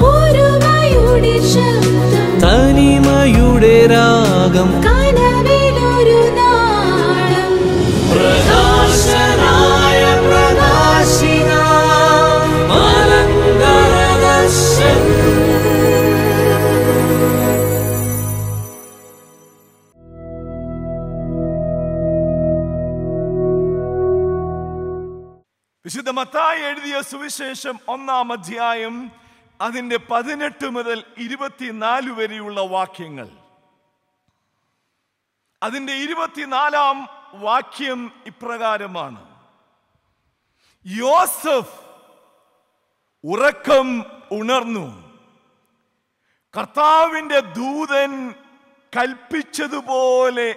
പാദം തനിമയുടെ രാഗം പ്രകാശനായ പ്രകാശിന മലങ്കരദർശൻ വിശുദ്ധ മത്തായി എഴുതിയ സുവിശേഷം ഒന്നാം അധ്യായം അതിൻ്റെ പതിനെട്ട് മുതൽ ഇരുപത്തിനാല് വരെയുള്ള വാക്യങ്ങൾ അതിൻ്റെ ഇരുപത്തിനാലാം വാക്യം ഇപ്രകാരമാണ് യോസഫ് ഉറക്കം ഉണർന്നു കർത്താവിൻ്റെ ദൂതൻ കൽപ്പിച്ചതുപോലെ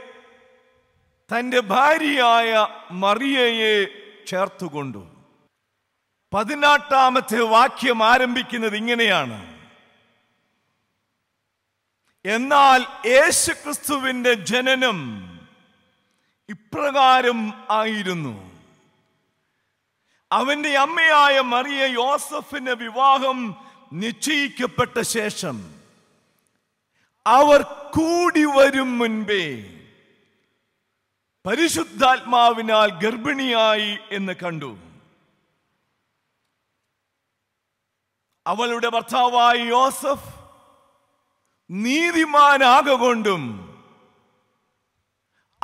തൻ്റെ ഭാര്യയായ മറിയയെ ചേർത്തുകൊണ്ടു പതിനെട്ടാമത്തെ വാക്യം ആരംഭിക്കുന്നത് ഇങ്ങനെയാണ് എന്നാൽ യേശുക്രിസ്തുവിന്റെ ജനനം ഇപ്രകാരം ആയിരുന്നു അവന്റെ അമ്മയായ മറിയ യോസഫിന്റെ വിവാഹം നിശ്ചയിക്കപ്പെട്ട ശേഷം അവർ കൂടി വരും മുൻപേ പരിശുദ്ധാത്മാവിനാൽ ഗർഭിണിയായി എന്ന് കണ്ടു അവളുടെ ഭർത്താവായി യോസഫ് നീതിമാനാകൊണ്ടും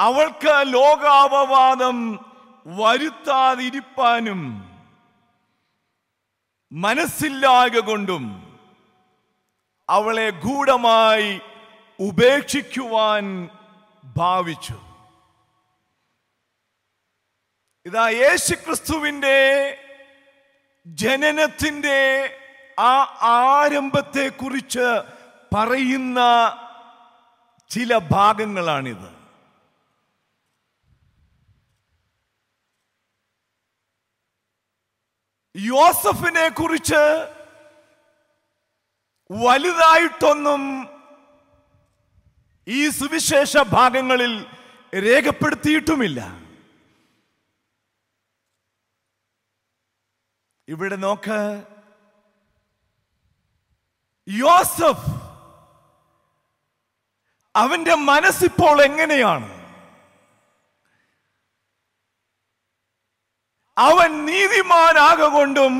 അവൾക്ക് ലോകാപവാദം വരുത്താതിരിപ്പാനും മനസ്സില്ലാക കൊണ്ടും അവളെ ഗൂഢമായി ഉപേക്ഷിക്കുവാൻ ഭാവിച്ചു ഇതാ യേശുക്രിസ്തുവിൻ്റെ ജനനത്തിൻ്റെ ആ ആരംഭത്തെക്കുറിച്ച് പറയുന്ന ചില ഭാഗങ്ങളാണിത് യോസഫിനെ കുറിച്ച് വലുതായിട്ടൊന്നും ഈ സുവിശേഷ ഭാഗങ്ങളിൽ രേഖപ്പെടുത്തിയിട്ടുമില്ല ഇവിടെ നോക്ക് യോസഫ് അവന്റെ മനസ്സിപ്പോൾ എങ്ങനെയാണ് അവൻ നീതിമാനാകൊണ്ടും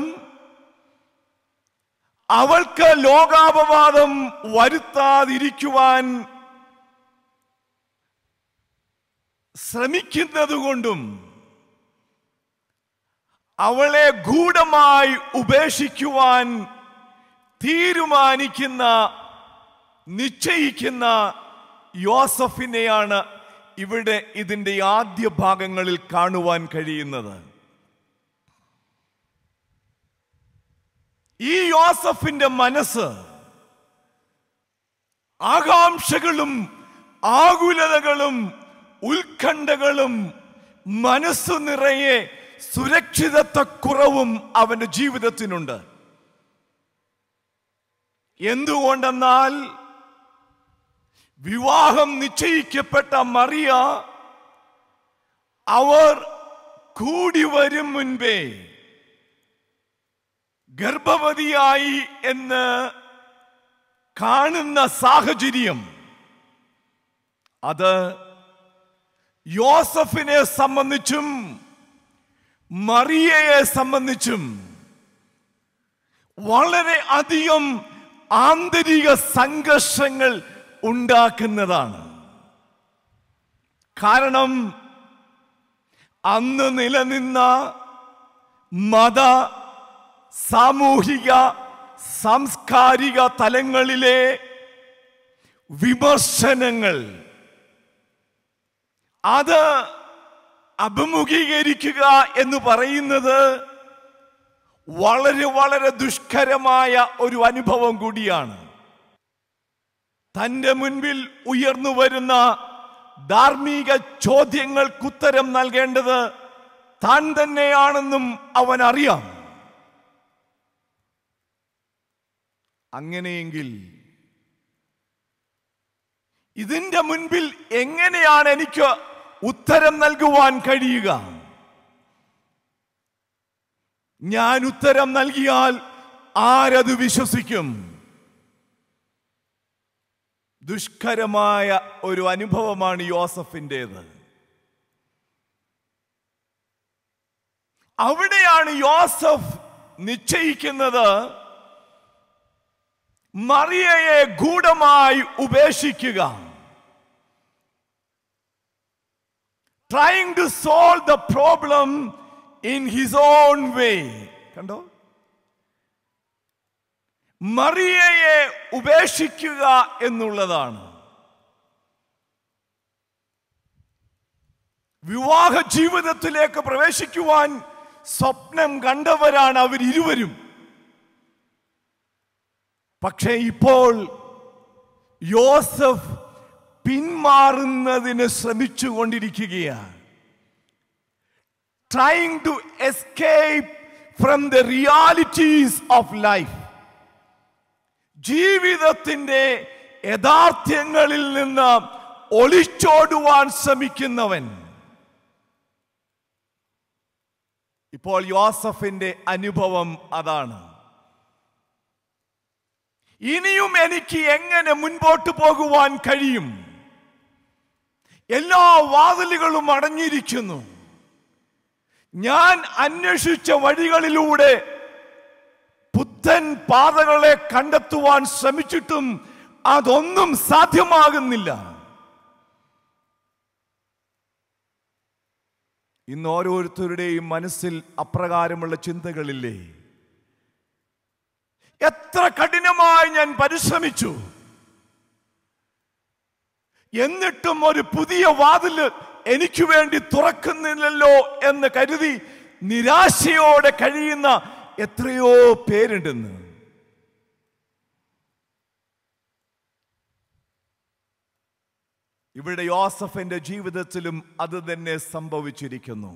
അവൾക്ക് ലോകാപവാദം വരുത്താതിരിക്കുവാൻ ശ്രമിക്കുന്നതുകൊണ്ടും അവളെ ഗൂഢമായി ഉപേക്ഷിക്കുവാൻ തീരുമാനിക്കുന്ന നിശ്ചയിക്കുന്ന യോസഫിനെയാണ് ഇവിടെ ഇതിൻ്റെ ആദ്യ ഭാഗങ്ങളിൽ കാണുവാൻ കഴിയുന്നത് ഈ യോസഫിന്റെ മനസ്സ് ആകാംക്ഷകളും ആകുലതകളും ഉത്കണ്ഠകളും മനസ്സു നിറയെ സുരക്ഷിതത്വക്കുറവും അവന്റെ ജീവിതത്തിനുണ്ട് എന്തുകൊണ്ടെന്നാൽ വിവാഹം നിശ്ചയിക്കപ്പെട്ട മറിയ അവർ കൂടി വരും മുൻപേ ഗർഭവതിയായി എന്ന് കാണുന്ന സാഹചര്യം അത് യോസഫിനെ സംബന്ധിച്ചും മറിയയെ സംബന്ധിച്ചും വളരെ അധികം ആന്തരിക സംഘർഷങ്ങൾ ഉണ്ടാക്കുന്നതാണ് കാരണം അന്ന് നിലനിന്ന മത സാമൂഹിക സാംസ്കാരിക തലങ്ങളിലെ വിമർശനങ്ങൾ അത് അഭിമുഖീകരിക്കുക എന്ന് പറയുന്നത് വളരെ വളരെ ദുഷ്കരമായ ഒരു അനുഭവം കൂടിയാണ് തൻ്റെ മുൻപിൽ ഉയർന്നു വരുന്ന ധാർമ്മിക ചോദ്യങ്ങൾക്കുത്തരം നൽകേണ്ടത് താൻ തന്നെയാണെന്നും അവൻ അറിയാം അങ്ങനെയെങ്കിൽ ഇതിൻ്റെ മുൻപിൽ എങ്ങനെയാണ് എനിക്ക് ഉത്തരം നൽകുവാൻ കഴിയുക ഞാൻ ഉത്തരം നൽകിയാൽ ആരത് വിശ്വസിക്കും ദുഷ്കരമായ ഒരു അനുഭവമാണ് യോസഫിൻ്റേത് അവിടെയാണ് യോസഫ് നിശ്ചയിക്കുന്നത് മറിയയെ ഗൂഢമായി ഉപേക്ഷിക്കുക trying to solve the problem in his own way കണ്ടോ മറിയയെ ഉപേക്ഷിക്കുക എന്നുള്ളതാണ് വിവാഹ ജീവിതത്തിലേക്ക് പ്രവേശിക്കുവാൻ സ്വപ്നം കണ്ടവരാണ് അവരിരുവരും പക്ഷേ ഇപ്പോൾ യോസഫ് പിന്മാറുന്നതിന് ശ്രമിച്ചുകൊണ്ടിരിക്കുകയാണ് trying to escape from the realities of life. ജീവിതത്തിൻ്റെ യഥാർത്ഥ്യങ്ങളിൽ നിന്ന് ഒളിച്ചോടുവാൻ ശ്രമിക്കുന്നവൻ ഇപ്പോൾ യോസഫിന്റെ അനുഭവം അതാണ് ഇനിയും എനിക്ക് എങ്ങനെ മുൻപോട്ട് പോകുവാൻ കഴിയും എല്ലാ വാതിലുകളും അടഞ്ഞിരിക്കുന്നു ഞാൻ അന്വേഷിച്ച വഴികളിലൂടെ പുത്തൻ പാതകളെ കണ്ടെത്തുവാൻ ശ്രമിച്ചിട്ടും അതൊന്നും സാധ്യമാകുന്നില്ല ഇന്ന് ഓരോരുത്തരുടെയും മനസ്സിൽ അപ്രകാരമുള്ള ചിന്തകളില്ലേ എത്ര കഠിനമായി ഞാൻ പരിശ്രമിച്ചു എന്നിട്ടും ഒരു പുതിയ വാതില് എനിക്ക് വേണ്ടി തുറക്കുന്നില്ലല്ലോ എന്ന് കരുതി നിരാശയോടെ കഴിയുന്ന എത്രയോ പേരുണ്ടെന്ന് ഇവിടെ യോസഫിന്റെ ജീവിതത്തിലും അത് തന്നെ സംഭവിച്ചിരിക്കുന്നു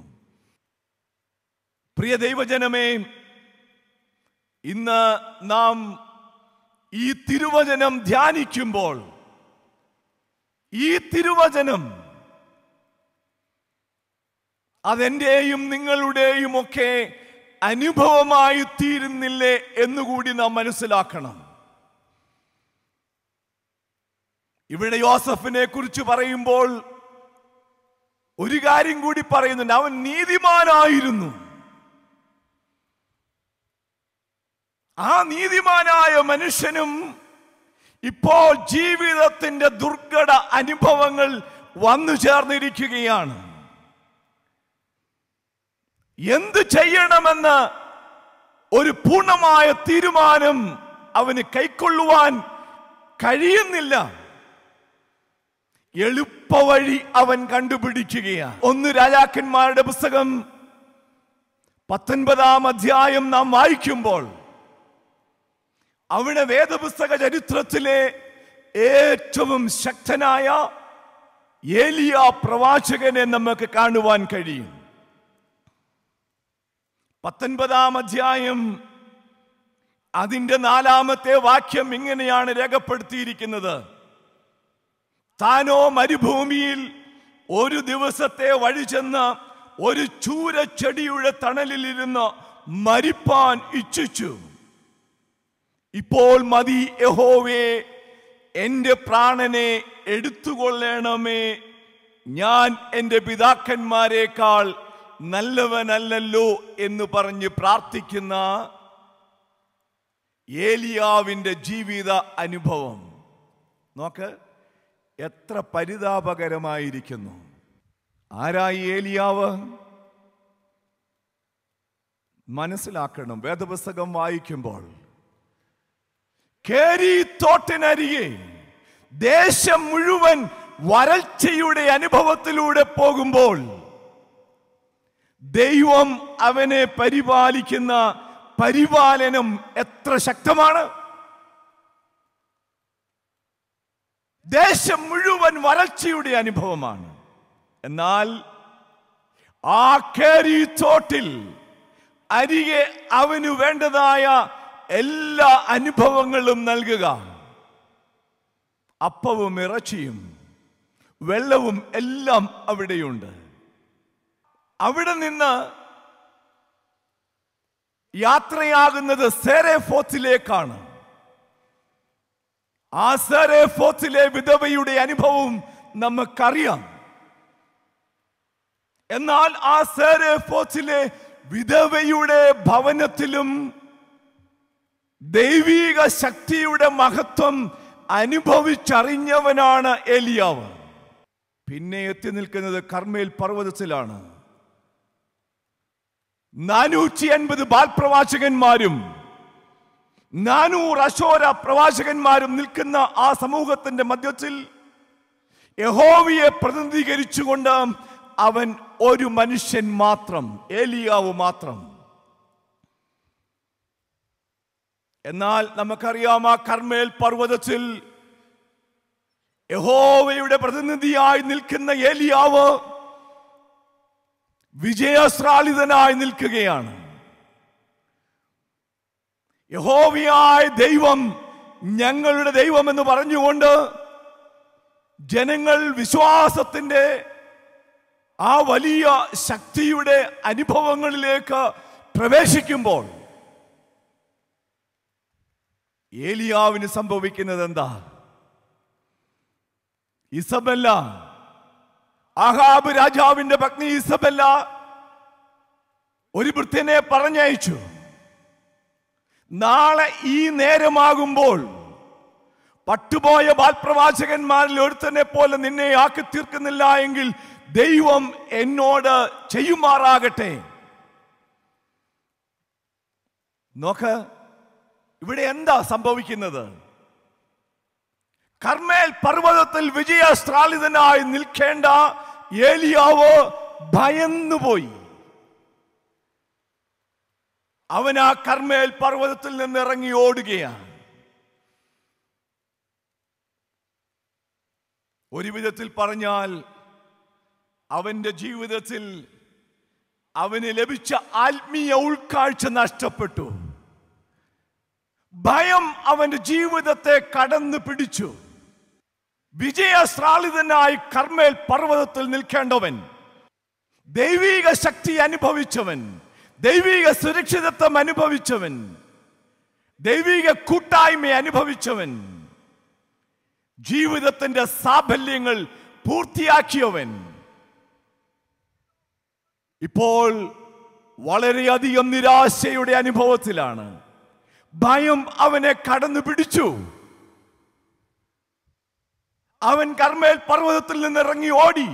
പ്രിയ ദൈവജനമേ ഇന്ന് നാം ഈ തിരുവചനം ധ്യാനിക്കുമ്പോൾ ഈ തിരുവചനം അതെൻ്റെയും നിങ്ങളുടെയും ഒക്കെ അനുഭവമായി തീരുന്നില്ലേ എന്നുകൂടി നാം മനസ്സിലാക്കണം ഇവിടെ യോസഫിനെ കുറിച്ച് പറയുമ്പോൾ ഒരു കാര്യം കൂടി പറയുന്നുണ്ട് അവൻ നീതിമാനായിരുന്നു ആ നീതിമാനായ മനുഷ്യനും ഇപ്പോൾ ജീവിതത്തിന്റെ ദുർഘട അനുഭവങ്ങൾ വന്നു ചേർന്നിരിക്കുകയാണ് എന്ത് ചെയ്യണമെന്ന് ഒരു പൂർണ്ണമായ തീരുമാനം അവന് കൈക്കൊള്ളുവാൻ കഴിയുന്നില്ല എളുപ്പവഴി അവൻ കണ്ടുപിടിക്കുകയാണ് ഒന്ന് രാജാക്കന്മാരുടെ പുസ്തകം പത്തൊൻപതാം അധ്യായം നാം വായിക്കുമ്പോൾ അവിടെ വേദപുസ്തക ചരിത്രത്തിലെ ഏറ്റവും ശക്തനായ ഏലിയ പ്രവാചകനെ നമുക്ക് കാണുവാൻ കഴിയും പത്തൊൻപതാം അധ്യായം അതിൻ്റെ നാലാമത്തെ വാക്യം ഇങ്ങനെയാണ് രേഖപ്പെടുത്തിയിരിക്കുന്നത് താനോ മരുഭൂമിയിൽ ഒരു ദിവസത്തെ വഴി ചെന്ന് ഒരു ചൂരച്ചെടിയുടെ തണലിലിരുന്ന് മരിപ്പാൻ ഇച്ഛിച്ചു ഇപ്പോൾ മതി യഹോവേ എൻ്റെ പ്രാണനെ എടുത്തുകൊള്ളണമേ ഞാൻ എൻ്റെ പിതാക്കന്മാരെക്കാൾ നല്ലവനല്ലല്ലോ എന്ന് പറഞ്ഞ് പ്രാർത്ഥിക്കുന്ന ഏലിയാവിൻ്റെ ജീവിത അനുഭവം നോക്ക് എത്ര പരിതാപകരമായിരിക്കുന്നു ആരായി ഏലിയാവ് മനസ്സിലാക്കണം വേദപുസ്തകം വായിക്കുമ്പോൾ കേരി തോട്ടിനരികെ ദേശം മുഴുവൻ വരൾച്ചയുടെ അനുഭവത്തിലൂടെ പോകുമ്പോൾ ദൈവം അവനെ പരിപാലിക്കുന്ന പരിപാലനം എത്ര ശക്തമാണ് ദേശം മുഴുവൻ വരൾച്ചയുടെ അനുഭവമാണ് എന്നാൽ ആ തോട്ടിൽ അരികെ അവന് വേണ്ടതായ എല്ലാ അനുഭവങ്ങളും നൽകുക അപ്പവും ഇറച്ചിയും വെള്ളവും എല്ലാം അവിടെയുണ്ട് അവിടെ നിന്ന് യാത്രയാകുന്നത് സെരേഫോത്തിലേക്കാണ് ആ സെരേഫോത്തിലെ വിധവയുടെ അനുഭവം നമുക്കറിയാം എന്നാൽ ആ സെരേഫോത്തിലെ വിധവയുടെ ഭവനത്തിലും ദൈവീക ശക്തിയുടെ മഹത്വം അനുഭവിച്ചറിഞ്ഞവനാണ് എലിയാവ് പിന്നെ എത്തി നിൽക്കുന്നത് കർമ്മേൽ പർവ്വതത്തിലാണ് നാനൂറ്റി അൻപത് ബാൽപ്രവാചകന്മാരും നാനൂറ് അശോര പ്രവാചകന്മാരും നിൽക്കുന്ന ആ സമൂഹത്തിന്റെ മധ്യത്തിൽ യഹോവയെ പ്രതിനിധീകരിച്ചുകൊണ്ട് അവൻ ഒരു മനുഷ്യൻ മാത്രം ഏലിയാവ് മാത്രം എന്നാൽ നമുക്കറിയാം ആ കർമ്മേൽ പർവ്വതത്തിൽ യഹോവയുടെ പ്രതിനിധിയായി നിൽക്കുന്ന ഏലിയാവ് വിജയശ്രാലിതനായി നിൽക്കുകയാണ് യഹോവിയായ ദൈവം ഞങ്ങളുടെ ദൈവം എന്ന് പറഞ്ഞുകൊണ്ട് ജനങ്ങൾ വിശ്വാസത്തിൻ്റെ ആ വലിയ ശക്തിയുടെ അനുഭവങ്ങളിലേക്ക് പ്രവേശിക്കുമ്പോൾ ഏലിയാവിന് സംഭവിക്കുന്നത് എന്താ ഇസബെല്ലാം അഹാബ് രാജാവിന്റെ പത്നി ഇസബല്ല ഒരു വൃത്തിനെ പറഞ്ഞയച്ചു നാളെ ഈ നേരമാകുമ്പോൾ പട്ടുപോയ ബാൽപ്രവാചകന്മാരിൽ ഒരുത്തനെ പോലെ നിന്നെ ആക്കി തീർക്കുന്നില്ല എങ്കിൽ ദൈവം എന്നോട് ചെയ്യുമാറാകട്ടെ നോക്ക് ഇവിടെ എന്താ സംഭവിക്കുന്നത് കർമ്മേൽ പർവ്വതത്തിൽ വിജയസ്ത്രാളിതനായി നിൽക്കേണ്ട ഏലിയാവ് ഭയന്നുപോയി അവൻ ആ കർമ്മേൽ പർവ്വതത്തിൽ നിന്ന് ഇറങ്ങി ഓടുകയാണ് ഒരു വിധത്തിൽ പറഞ്ഞാൽ അവന്റെ ജീവിതത്തിൽ അവന് ലഭിച്ച ആത്മീയ ഉൾക്കാഴ്ച നഷ്ടപ്പെട്ടു ഭയം അവന്റെ ജീവിതത്തെ കടന്നു പിടിച്ചു വിജയശ്രാളിതനായി കർമ്മേൽ പർവ്വതത്തിൽ നിൽക്കേണ്ടവൻ ദൈവീക ശക്തി അനുഭവിച്ചവൻ ദൈവീക സുരക്ഷിതത്വം അനുഭവിച്ചവൻ ദൈവീക കൂട്ടായ്മ അനുഭവിച്ചവൻ ജീവിതത്തിന്റെ സാഫല്യങ്ങൾ പൂർത്തിയാക്കിയവൻ ഇപ്പോൾ വളരെയധികം നിരാശയുടെ അനുഭവത്തിലാണ് ഭയം അവനെ കടന്നു പിടിച്ചു അവൻ കർമ്മേൽ പർവ്വതത്തിൽ നിന്ന് ഇറങ്ങി ഓടി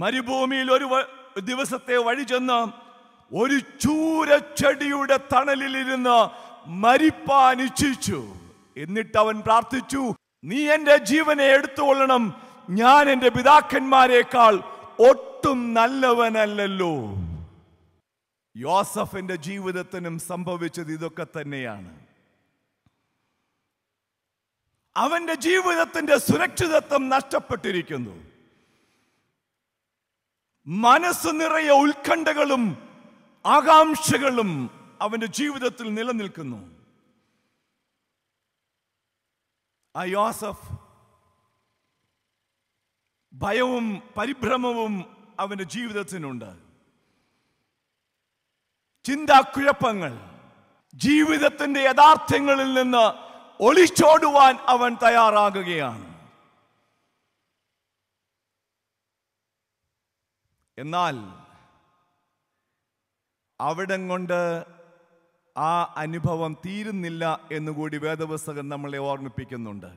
മരുഭൂമിയിൽ ഒരു ദിവസത്തെ വഴി ചെന്ന് ഒരു ചൂരച്ചെടിയുടെ തണലിലിരുന്ന് മരിപ്പാൻ ഇച്ഛിച്ചു എന്നിട്ട് അവൻ പ്രാർത്ഥിച്ചു നീ എൻ്റെ ജീവനെ എടുത്തുകൊള്ളണം ഞാൻ എൻ്റെ പിതാക്കന്മാരെക്കാൾ ഒട്ടും നല്ലവനല്ലല്ലോ യോസഫിന്റെ ജീവിതത്തിനും സംഭവിച്ചത് ഇതൊക്കെ തന്നെയാണ് അവന്റെ ജീവിതത്തിന്റെ സുരക്ഷിതത്വം നഷ്ടപ്പെട്ടിരിക്കുന്നു മനസ്സ് നിറയെ ഉത്കണ്ഠകളും ആകാംക്ഷകളും അവന്റെ ജീവിതത്തിൽ നിലനിൽക്കുന്നു ആ യോസഫ് ഭയവും പരിഭ്രമവും അവന്റെ ജീവിതത്തിനുണ്ട് ചിന്താക്കുഴപ്പങ്ങൾ ജീവിതത്തിന്റെ യഥാർത്ഥ്യങ്ങളിൽ നിന്ന് ഒളിച്ചോടുവാൻ അവൻ തയ്യാറാകുകയാണ് എന്നാൽ അവിടം കൊണ്ട് ആ അനുഭവം തീരുന്നില്ല എന്നുകൂടി വേദപുസ്തകം നമ്മളെ ഓർമ്മിപ്പിക്കുന്നുണ്ട്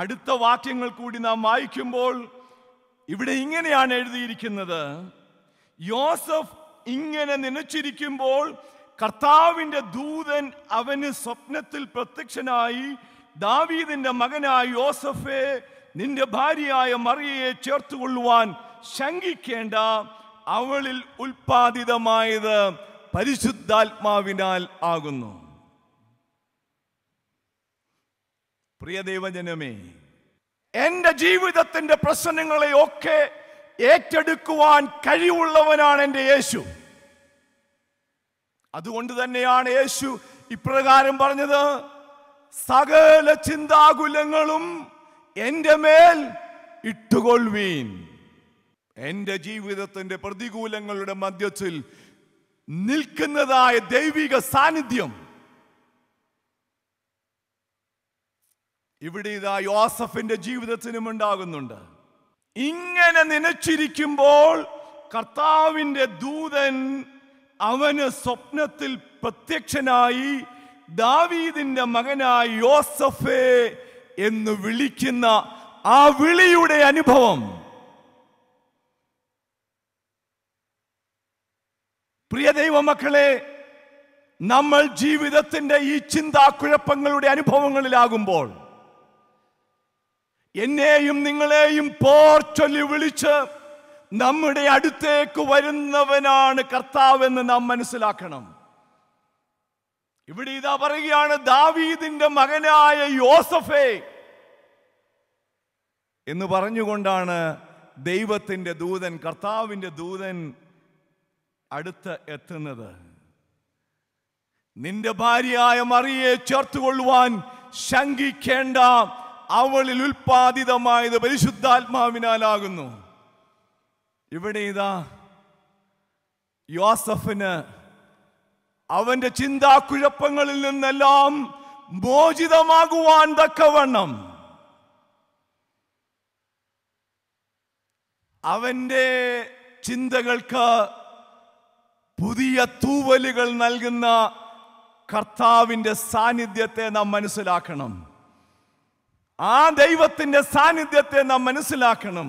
അടുത്ത വാക്യങ്ങൾ കൂടി നാം വായിക്കുമ്പോൾ ഇവിടെ ഇങ്ങനെയാണ് എഴുതിയിരിക്കുന്നത് യോസഫ് ഇങ്ങനെ നനച്ചിരിക്കുമ്പോൾ കർത്താവിൻ്റെ ദൂതൻ അവന് സ്വപ്നത്തിൽ പ്രത്യക്ഷനായി ദാവീദിന്റെ മകനായ യോസഫെ നിന്റെ ഭാര്യയായ മറിയയെ കൊള്ളുവാൻ ശങ്കിക്കേണ്ട അവളിൽ ഉൽപാദിതമായത് പരിശുദ്ധാത്മാവിനാൽ ആകുന്നു പ്രിയ ദൈവജനമേ എൻ്റെ ജീവിതത്തിൻ്റെ പ്രശ്നങ്ങളെയൊക്കെ ഏറ്റെടുക്കുവാൻ കഴിവുള്ളവനാണ് എൻ്റെ യേശു അതുകൊണ്ട് തന്നെയാണ് യേശു ഇപ്രകാരം പറഞ്ഞത് സകല ചിന്താകുലങ്ങളും എൻ്റെ മേൽ ഇട്ടുകൊള്ളുവീൻ എൻ്റെ ജീവിതത്തിൻ്റെ പ്രതികൂലങ്ങളുടെ മധ്യത്തിൽ നിൽക്കുന്നതായ ദൈവിക സാന്നിധ്യം ഇവിടെ ഇതാ യോസഫിന്റെ ജീവിതത്തിനും ഉണ്ടാകുന്നുണ്ട് ഇങ്ങനെ നനച്ചിരിക്കുമ്പോൾ കർത്താവിൻ്റെ ദൂതൻ അവന് സ്വപ്നത്തിൽ പ്രത്യക്ഷനായി ദാവീദിന്റെ മകനായ യോസഫേ എന്ന് വിളിക്കുന്ന ആ വിളിയുടെ അനുഭവം പ്രിയ ദൈവമക്കളെ നമ്മൾ ജീവിതത്തിന്റെ ഈ ചിന്താക്കുഴപ്പങ്ങളുടെ അനുഭവങ്ങളിലാകുമ്പോൾ എന്നെയും നിങ്ങളെയും പോർച്ചൊല്ലി വിളിച്ച് നമ്മുടെ അടുത്തേക്ക് വരുന്നവനാണ് കർത്താവെന്ന് നാം മനസ്സിലാക്കണം ഇവിടെ ഇതാ പറയുകയാണ് ദാവീദിന്റെ മകനായ യോസഫേ എന്ന് പറഞ്ഞുകൊണ്ടാണ് ദൈവത്തിന്റെ ദൂതൻ കർത്താവിന്റെ ദൂതൻ അടുത്ത് എത്തുന്നത് നിന്റെ ഭാര്യയായ മറിയെ ചേർത്തുകൊള്ളുവാൻ ശങ്കിക്കേണ്ട അവളിൽ ഉൽപാദിതമായത് പരിശുദ്ധാത്മാവിനാലാകുന്നു ഇവിടെ ഇതാ യോസഫിന് അവന്റെ ചിന്താക്കുഴപ്പങ്ങളിൽ നിന്നെല്ലാം മോചിതമാകുവാൻ തക്കവണ്ണം അവന്റെ ചിന്തകൾക്ക് പുതിയ തൂവലുകൾ നൽകുന്ന കർത്താവിൻ്റെ സാന്നിധ്യത്തെ നാം മനസ്സിലാക്കണം ആ ദൈവത്തിൻ്റെ സാന്നിധ്യത്തെ നാം മനസ്സിലാക്കണം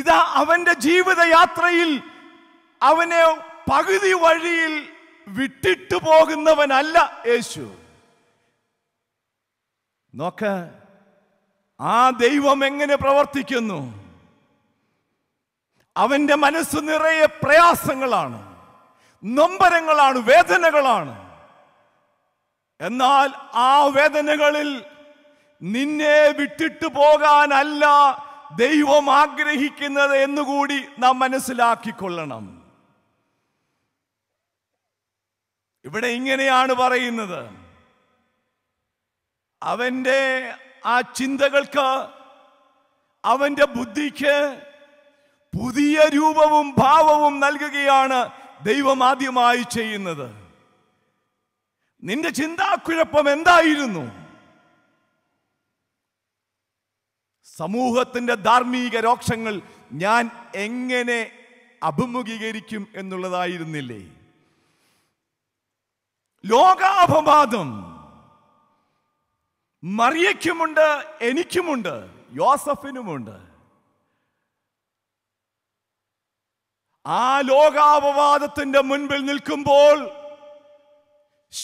ഇതാ ജീവിത ജീവിതയാത്രയിൽ അവനെ പകുതി വഴിയിൽ വിട്ടിട്ടു പോകുന്നവനല്ല യേശു നോക്ക ആ ദൈവം എങ്ങനെ പ്രവർത്തിക്കുന്നു അവന്റെ മനസ്സ് നിറയെ പ്രയാസങ്ങളാണ് നൊമ്പരങ്ങളാണ് വേദനകളാണ് എന്നാൽ ആ വേദനകളിൽ നിന്നെ വിട്ടിട്ടു പോകാനല്ല ദൈവം ആഗ്രഹിക്കുന്നത് എന്നുകൂടി നാം മനസ്സിലാക്കിക്കൊള്ളണം ഇവിടെ ഇങ്ങനെയാണ് പറയുന്നത് അവൻ്റെ ആ ചിന്തകൾക്ക് അവൻ്റെ ബുദ്ധിക്ക് പുതിയ രൂപവും ഭാവവും നൽകുകയാണ് ദൈവം ആദ്യമായി ചെയ്യുന്നത് നിന്റെ ചിന്താക്കുഴപ്പം എന്തായിരുന്നു സമൂഹത്തിൻ്റെ ധാർമ്മിക രോക്ഷങ്ങൾ ഞാൻ എങ്ങനെ അഭിമുഖീകരിക്കും എന്നുള്ളതായിരുന്നില്ലേ ലോകാപവാദം മറിയയ്ക്കുമുണ്ട് എനിക്കുമുണ്ട് യോസഫിനുമുണ്ട് ആ ലോകാപവാദത്തിന്റെ മുൻപിൽ നിൽക്കുമ്പോൾ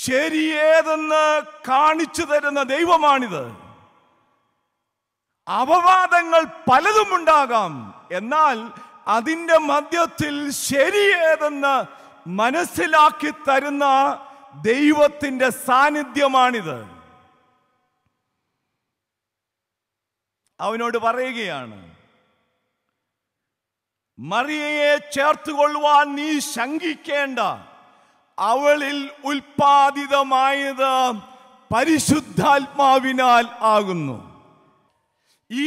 ശരിയേതെന്ന് കാണിച്ചു തരുന്ന ദൈവമാണിത് അപവാദങ്ങൾ പലതും ഉണ്ടാകാം എന്നാൽ അതിൻ്റെ മധ്യത്തിൽ ശരിയേതെന്ന് മനസ്സിലാക്കി തരുന്ന ദൈവത്തിൻ്റെ സാന്നിധ്യമാണിത് അവനോട് പറയുകയാണ് മറിയയെ ചേർത്തുകൊള്ളുവാൻ നീ ശങ്കിക്കേണ്ട അവളിൽ ഉൽപാദിതമായത് പരിശുദ്ധാത്മാവിനാൽ ആകുന്നു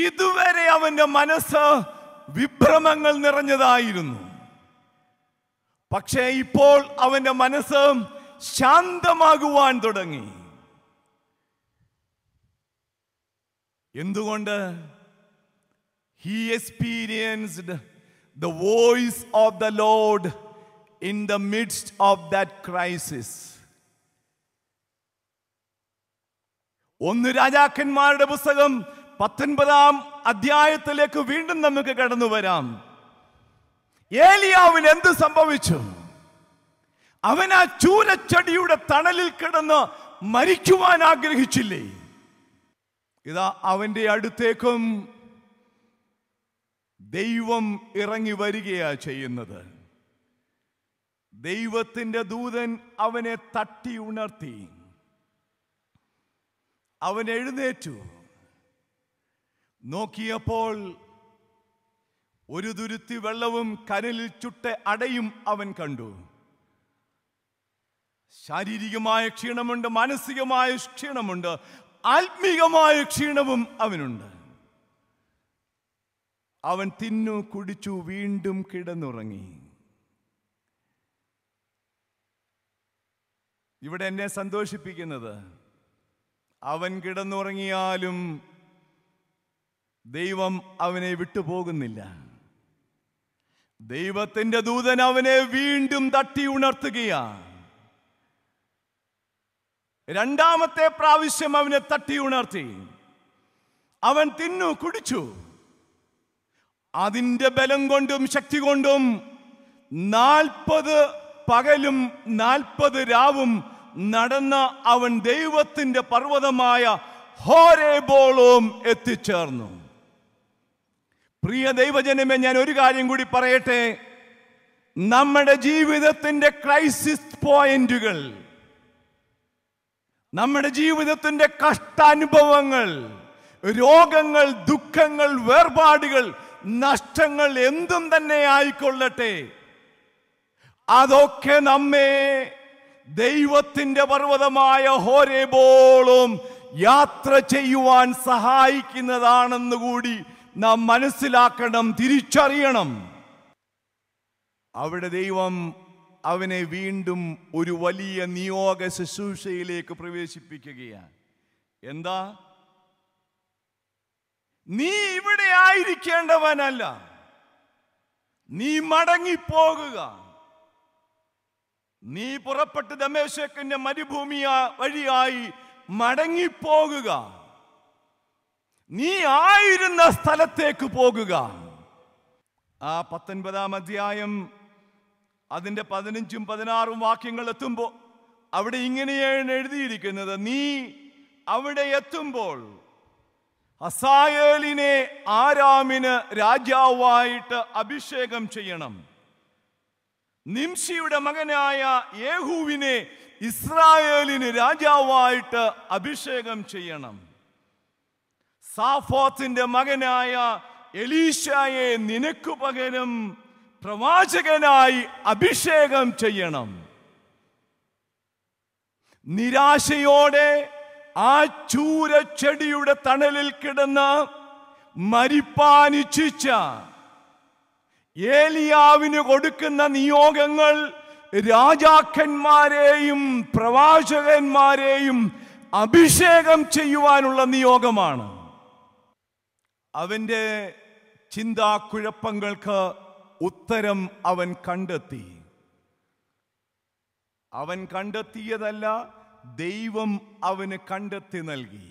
ഇതുവരെ അവന്റെ മനസ്സ് വിഭ്രമങ്ങൾ നിറഞ്ഞതായിരുന്നു പക്ഷേ ഇപ്പോൾ അവന്റെ മനസ്സ് ശാന്തമാകുവാൻ തുടങ്ങി എന്തുകൊണ്ട് he experienced the voice of the Lord in the midst of that crisis ഒന്ന് രാജാക്കന്മാരുടെ പുസ്തകം പത്തൊൻപതാം അധ്യായത്തിലേക്ക് വീണ്ടും നമുക്ക് കടന്നു വരാം ഏലിയാവിന് എന്ത് സംഭവിച്ചു അവൻ ആ ചൂരച്ചടിയുടെ തണലിൽ കിടന്ന് മരിക്കുവാൻ ആഗ്രഹിച്ചില്ലേ ഇതാ അവന്റെ അടുത്തേക്കും ദൈവം ഇറങ്ങി വരികയാ ചെയ്യുന്നത് ദൈവത്തിന്റെ ദൂതൻ അവനെ തട്ടി ഉണർത്തി അവൻ എഴുന്നേറ്റു നോക്കിയപ്പോൾ ഒരു തുരുത്തി വെള്ളവും കനലിൽ ചുട്ട അടയും അവൻ കണ്ടു ശാരീരികമായ ക്ഷീണമുണ്ട് മാനസികമായ ക്ഷീണമുണ്ട് ആത്മീകമായ ക്ഷീണവും അവനുണ്ട് അവൻ തിന്നു കുടിച്ചു വീണ്ടും കിടന്നുറങ്ങി ഇവിടെ എന്നെ സന്തോഷിപ്പിക്കുന്നത് അവൻ കിടന്നുറങ്ങിയാലും ദൈവം അവനെ വിട്ടുപോകുന്നില്ല ദൈവത്തിൻ്റെ ദൂതൻ അവനെ വീണ്ടും തട്ടി ഉണർത്തുകയാണ് രണ്ടാമത്തെ പ്രാവശ്യം അവനെ തട്ടി ഉണർത്തി അവൻ തിന്നു കുടിച്ചു അതിൻ്റെ ബലം കൊണ്ടും ശക്തി കൊണ്ടും നാൽപ്പത് പകലും നാൽപ്പത് രാവും നടന്ന അവൻ ദൈവത്തിൻ്റെ പർവ്വതമായ ഹോരേബോളവും എത്തിച്ചേർന്നു പ്രിയ ദൈവജനമേ ഞാൻ ഒരു കാര്യം കൂടി പറയട്ടെ നമ്മുടെ ജീവിതത്തിന്റെ ക്രൈസിസ് പോയിന്റുകൾ നമ്മുടെ ജീവിതത്തിന്റെ കഷ്ടാനുഭവങ്ങൾ രോഗങ്ങൾ ദുഃഖങ്ങൾ വേർപാടുകൾ നഷ്ടങ്ങൾ എന്തും തന്നെ ആയിക്കൊള്ളട്ടെ അതൊക്കെ നമ്മെ ദൈവത്തിന്റെ പർവ്വതമായ ഹോരേബോളും യാത്ര ചെയ്യുവാൻ സഹായിക്കുന്നതാണെന്ന് കൂടി നാം മനസ്സിലാക്കണം തിരിച്ചറിയണം അവിടെ ദൈവം അവനെ വീണ്ടും ഒരു വലിയ നിയോഗ ശുശ്രൂഷയിലേക്ക് പ്രവേശിപ്പിക്കുകയാണ് എന്താ നീ ഇവിടെ ആയിരിക്കേണ്ടവനല്ല നീ മടങ്ങിപ്പോകുക നീ പുറപ്പെട്ട് ദമേശക്കിന്റെ മരുഭൂമിയ വഴിയായി മടങ്ങിപ്പോകുക നീ ആയിരുന്ന സ്ഥലത്തേക്ക് പോകുക ആ പത്തൊൻപതാം അധ്യായം അതിൻ്റെ പതിനഞ്ചും പതിനാറും വാക്യങ്ങൾ എത്തുമ്പോൾ അവിടെ ഇങ്ങനെയാണ് എഴുതിയിരിക്കുന്നത് നീ അവിടെ എത്തുമ്പോൾ അസായേലിനെ ആരാമിന് രാജാവായിട്ട് അഭിഷേകം ചെയ്യണം നിംഷിയുടെ മകനായ യേഹുവിനെ ഇസ്രായേലിന് രാജാവായിട്ട് അഭിഷേകം ചെയ്യണം സാഫോത്തിന്റെ മകനായ എലീശയെ നിനക്കു പകരം പ്രവാചകനായി അഭിഷേകം ചെയ്യണം നിരാശയോടെ ആ ചെടിയുടെ തണലിൽ കിടന്ന് മരിപ്പാനിച്ഛിച്ച ഏലിയാവിന് കൊടുക്കുന്ന നിയോഗങ്ങൾ രാജാക്കന്മാരെയും പ്രവാചകന്മാരെയും അഭിഷേകം ചെയ്യുവാനുള്ള നിയോഗമാണ് അവൻ്റെ ചിന്താക്കുഴപ്പങ്ങൾക്ക് ഉത്തരം അവൻ കണ്ടെത്തി അവൻ കണ്ടെത്തിയതല്ല ദൈവം അവന് കണ്ടെത്തി നൽകി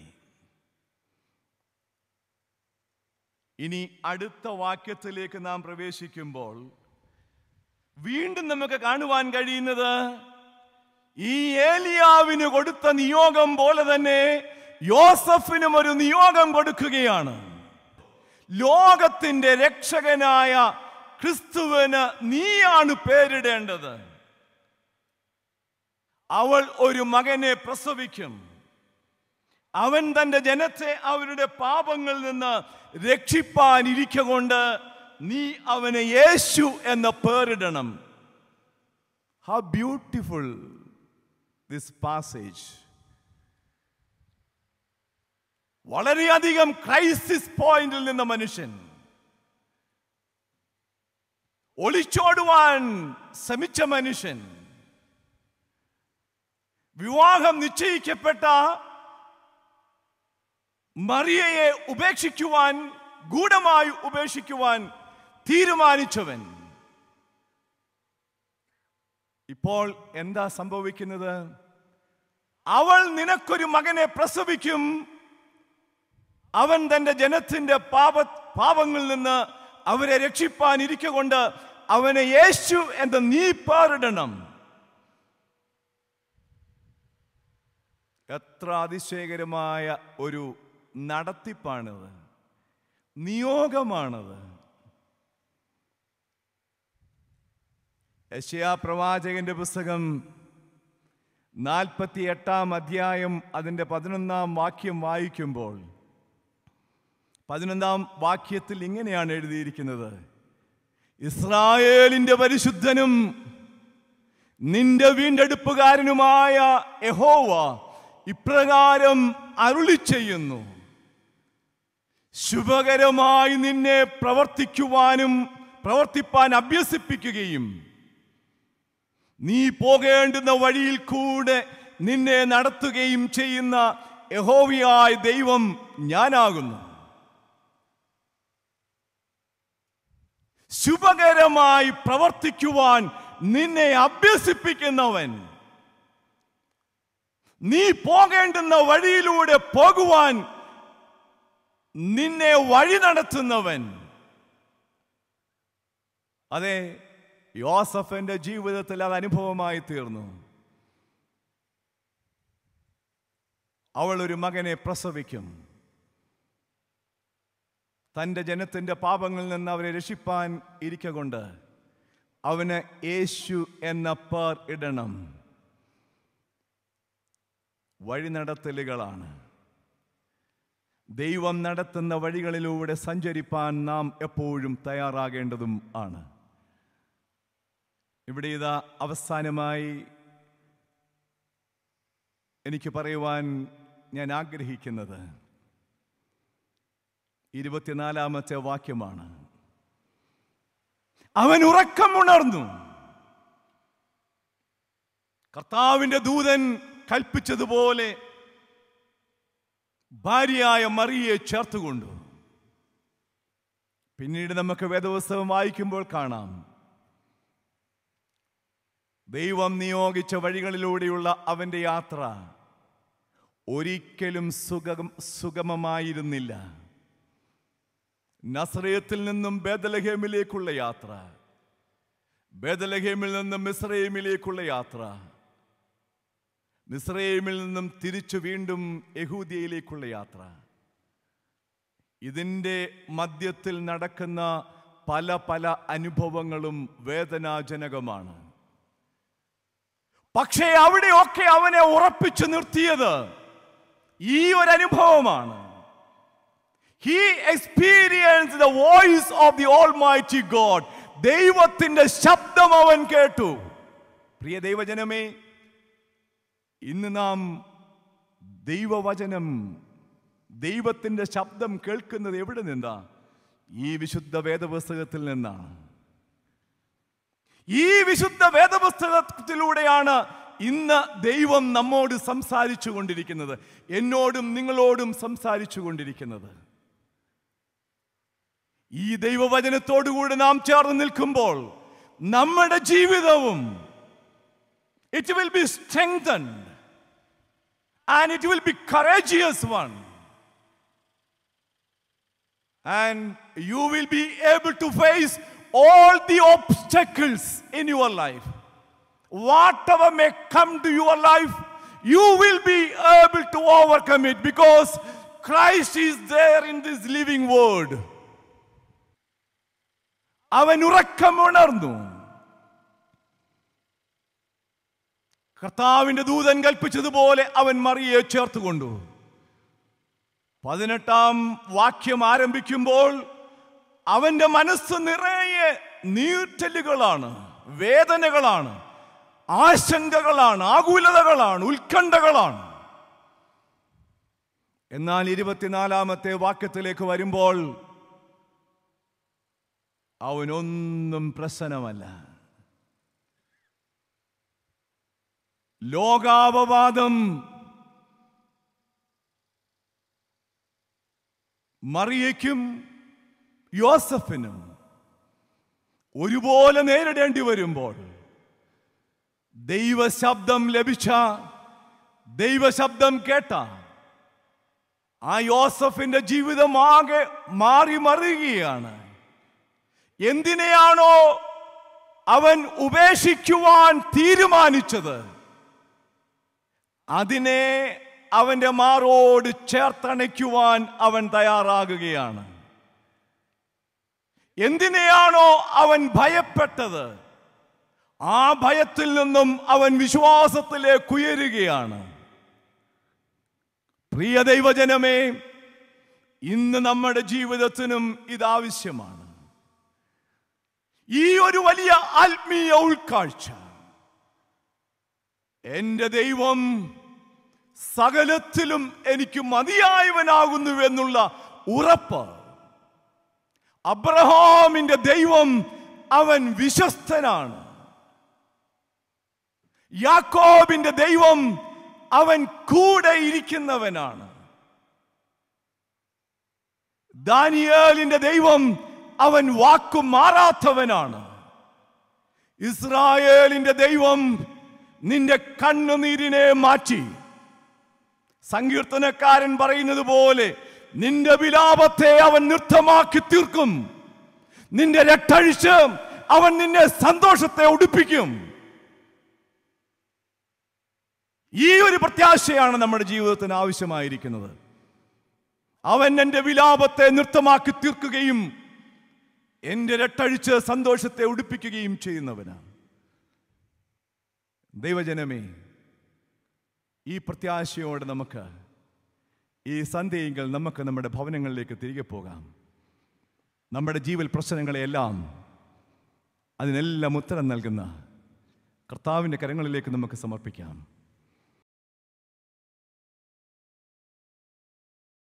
ഇനി അടുത്ത വാക്യത്തിലേക്ക് നാം പ്രവേശിക്കുമ്പോൾ വീണ്ടും നമുക്ക് കാണുവാൻ കഴിയുന്നത് ഈ ഏലിയാവിന് കൊടുത്ത നിയോഗം പോലെ തന്നെ യോസഫിനും ഒരു നിയോഗം കൊടുക്കുകയാണ് ലോകത്തിൻ്റെ രക്ഷകനായ ക്രിസ്തുവിന് നീയാണ് പേരിടേണ്ടത് അവൾ ഒരു മകനെ പ്രസവിക്കും അവൻ തൻ്റെ ജനത്തെ അവരുടെ പാപങ്ങളിൽ നിന്ന് രക്ഷിപ്പാനിരിക്കൊണ്ട് നീ അവന് യേശു എന്ന പേരിടണം ഹൗ ബ്യൂട്ടിഫുൾ ദിസ് പാസേജ് വളരെയധികം ക്രൈസിസ് പോയിന്റിൽ നിന്ന് മനുഷ്യൻ ഒളിച്ചോടുവാൻ ശ്രമിച്ച മനുഷ്യൻ വിവാഹം നിശ്ചയിക്കപ്പെട്ട മറിയയെ ഉപേക്ഷിക്കുവാൻ ഗൂഢമായി ഉപേക്ഷിക്കുവാൻ തീരുമാനിച്ചവൻ ഇപ്പോൾ എന്താ സംഭവിക്കുന്നത് അവൾ നിനക്കൊരു മകനെ പ്രസവിക്കും അവൻ തൻ്റെ ജനത്തിൻ്റെ പാപ പാപങ്ങളിൽ നിന്ന് അവരെ രക്ഷിപ്പാൻ ഇരിക്കൊണ്ട് അവനെ യേശു എന്ന് നീ പാറിടണം എത്ര അതിശയകരമായ ഒരു നടത്തിപ്പാണിത് നിയോഗമാണത് യശയാ പ്രവാചകന്റെ പുസ്തകം നാൽപ്പത്തി എട്ടാം അധ്യായം അതിൻ്റെ പതിനൊന്നാം വാക്യം വായിക്കുമ്പോൾ പതിനൊന്നാം വാക്യത്തിൽ ഇങ്ങനെയാണ് എഴുതിയിരിക്കുന്നത് ഇസ്രായേലിൻ്റെ പരിശുദ്ധനും നിന്റെ വീണ്ടെടുപ്പുകാരനുമായ യഹോവ ഇപ്രകാരം അരുളി ചെയ്യുന്നു ശുഭകരമായി നിന്നെ പ്രവർത്തിക്കുവാനും പ്രവർത്തിപ്പാൻ അഭ്യസിപ്പിക്കുകയും നീ പോകേണ്ടുന്ന വഴിയിൽ കൂടെ നിന്നെ നടത്തുകയും ചെയ്യുന്ന യഹോവിയായ ദൈവം ഞാനാകുന്നു ശുഭകരമായി പ്രവർത്തിക്കുവാൻ നിന്നെ അഭ്യസിപ്പിക്കുന്നവൻ നീ പോകേണ്ടുന്ന വഴിയിലൂടെ പോകുവാൻ നിന്നെ വഴി നടത്തുന്നവൻ അതെ യോസഫിന്റെ ജീവിതത്തിൽ അത് അനുഭവമായി തീർന്നു അവൾ ഒരു മകനെ പ്രസവിക്കും തൻ്റെ ജനത്തിൻ്റെ പാപങ്ങളിൽ നിന്ന് അവരെ രക്ഷിപ്പാൻ ഇരിക്കൊണ്ട് അവന് യേശു എന്ന പേർ ഇടണം വഴി നടത്തലുകളാണ് ദൈവം നടത്തുന്ന വഴികളിലൂടെ സഞ്ചരിപ്പാൻ നാം എപ്പോഴും തയ്യാറാകേണ്ടതും ആണ് ഇവിടെ ഇതാ അവസാനമായി എനിക്ക് പറയുവാൻ ഞാൻ ആഗ്രഹിക്കുന്നത് ഇരുപത്തിനാലാമത്തെ വാക്യമാണ് അവൻ ഉറക്കം ഉണർന്നു കർത്താവിൻ്റെ ദൂതൻ കൽപ്പിച്ചതുപോലെ ഭാര്യയായ മറിയെ ചേർത്തുകൊണ്ടു പിന്നീട് നമുക്ക് വേദപുസ്തകം വായിക്കുമ്പോൾ കാണാം ദൈവം നിയോഗിച്ച വഴികളിലൂടെയുള്ള അവൻ്റെ യാത്ര ഒരിക്കലും സുഖം സുഗമമായിരുന്നില്ല നസ്രയത്തിൽ നിന്നും ബേദലഹേമിലേക്കുള്ള യാത്ര ബേദലഹേമിൽ നിന്നും മിസ്രൈമിലേക്കുള്ള യാത്ര മിസ്രൈമിൽ നിന്നും തിരിച്ചു വീണ്ടും യഹൂദിയയിലേക്കുള്ള യാത്ര ഇതിൻ്റെ മധ്യത്തിൽ നടക്കുന്ന പല പല അനുഭവങ്ങളും വേദനാജനകമാണ് പക്ഷേ അവിടെയൊക്കെ അവനെ ഉറപ്പിച്ചു നിർത്തിയത് ഈ ഒരു അനുഭവമാണ് he experience the voice of the almighty God ദൈവത്തിന്റെ ശബ്ദം അവൻ കേട്ടു പ്രിയ ദൈവജനമേ ഇന്ന് നാം ദൈവവചനം ദൈവത്തിൻ്റെ ശബ്ദം കേൾക്കുന്നത് എവിടെ നിന്നാ ഈ വിശുദ്ധ വേദപുസ്തകത്തിൽ നിന്നാണ് ഈ വിശുദ്ധ വേദപുസ്തകത്തിലൂടെയാണ് ഇന്ന് ദൈവം നമ്മോട് സംസാരിച്ചു കൊണ്ടിരിക്കുന്നത് എന്നോടും നിങ്ങളോടും സംസാരിച്ചു കൊണ്ടിരിക്കുന്നത് ഈ ദൈവവചനത്തോടുകൂടി നാം ചേർന്ന് നിൽക്കുമ്പോൾ നമ്മുടെ ജീവിതവും it will be strengthened and it will be courageous one and you will be able to face all the obstacles in your life whatever may come to your life you will be able to overcome it because Christ is there in this living word. അവൻ ഉറക്കമുണർന്നു കർത്താവിന്റെ ദൂതൻ കൽപ്പിച്ചതുപോലെ അവൻ മറിയെ ചേർത്തുകൊണ്ടു പതിനെട്ടാം വാക്യം ആരംഭിക്കുമ്പോൾ അവന്റെ മനസ്സ് നിറയെ നീറ്റലുകളാണ് വേദനകളാണ് ആശങ്കകളാണ് ആകുലതകളാണ് ഉത്കണ്ഠകളാണ് എന്നാൽ ഇരുപത്തിനാലാമത്തെ വാക്യത്തിലേക്ക് വരുമ്പോൾ അവനൊന്നും പ്രസന്നമല്ല ലോകാപവാദം മറിയയ്ക്കും യോസഫിനും ഒരുപോലെ നേരിടേണ്ടി വരുമ്പോൾ ദൈവശബ്ദം ലഭിച്ച ദൈവശബ്ദം കേട്ട ആ യോസഫിന്റെ ജീവിതമാകെ മാറി മറിയുകയാണ് എന്തിനെയാണോ അവൻ ഉപേക്ഷിക്കുവാൻ തീരുമാനിച്ചത് അതിനെ അവന്റെ മാറോട് ചേർത്തണയ്ക്കുവാൻ അവൻ തയ്യാറാകുകയാണ് എന്തിനെയാണോ അവൻ ഭയപ്പെട്ടത് ആ ഭയത്തിൽ നിന്നും അവൻ വിശ്വാസത്തിലേക്ക് ഉയരുകയാണ് പ്രിയ ദൈവജനമേ ഇന്ന് നമ്മുടെ ജീവിതത്തിനും ഇതാവശ്യമാണ് ഈ ഒരു വലിയ ആത്മീയ ഉൾക്കാഴ്ച എൻ്റെ ദൈവം സകലത്തിലും എനിക്ക് മതിയായവനാകുന്നു എന്നുള്ള ഉറപ്പ് അബ്രഹാമിന്റെ ദൈവം അവൻ വിശ്വസ്തനാണ് യാക്കോബിന്റെ ദൈവം അവൻ കൂടെ ഇരിക്കുന്നവനാണ് ദാനിയേലിന്റെ ദൈവം അവൻ വാക്കു മാറാത്തവനാണ് ഇസ്രായേലിന്റെ ദൈവം നിന്റെ കണ്ണുനീരിനെ മാറ്റി സങ്കീർത്തനക്കാരൻ പറയുന്നത് പോലെ നിന്റെ വിലാപത്തെ അവൻ നൃത്തമാക്കി തീർക്കും നിന്റെ രട്ടഴിച്ച് അവൻ നിന്നെ സന്തോഷത്തെ ഉടുപ്പിക്കും ഈ ഒരു പ്രത്യാശയാണ് നമ്മുടെ ജീവിതത്തിന് ആവശ്യമായിരിക്കുന്നത് അവൻ എൻ്റെ വിലാപത്തെ നൃത്തമാക്കി തീർക്കുകയും എൻ്റെ രട്ടഴിച്ച് സന്തോഷത്തെ ഉടുപ്പിക്കുകയും ചെയ്യുന്നവനാണ് ദൈവജനമേ ഈ പ്രത്യാശയോടെ നമുക്ക് ഈ സന്ധ്യയെങ്കിൽ നമുക്ക് നമ്മുടെ ഭവനങ്ങളിലേക്ക് തിരികെ പോകാം നമ്മുടെ ജീവൽ പ്രശ്നങ്ങളെയെല്ലാം അതിനെല്ലാം ഉത്തരം നൽകുന്ന കർത്താവിൻ്റെ കരങ്ങളിലേക്ക് നമുക്ക് സമർപ്പിക്കാം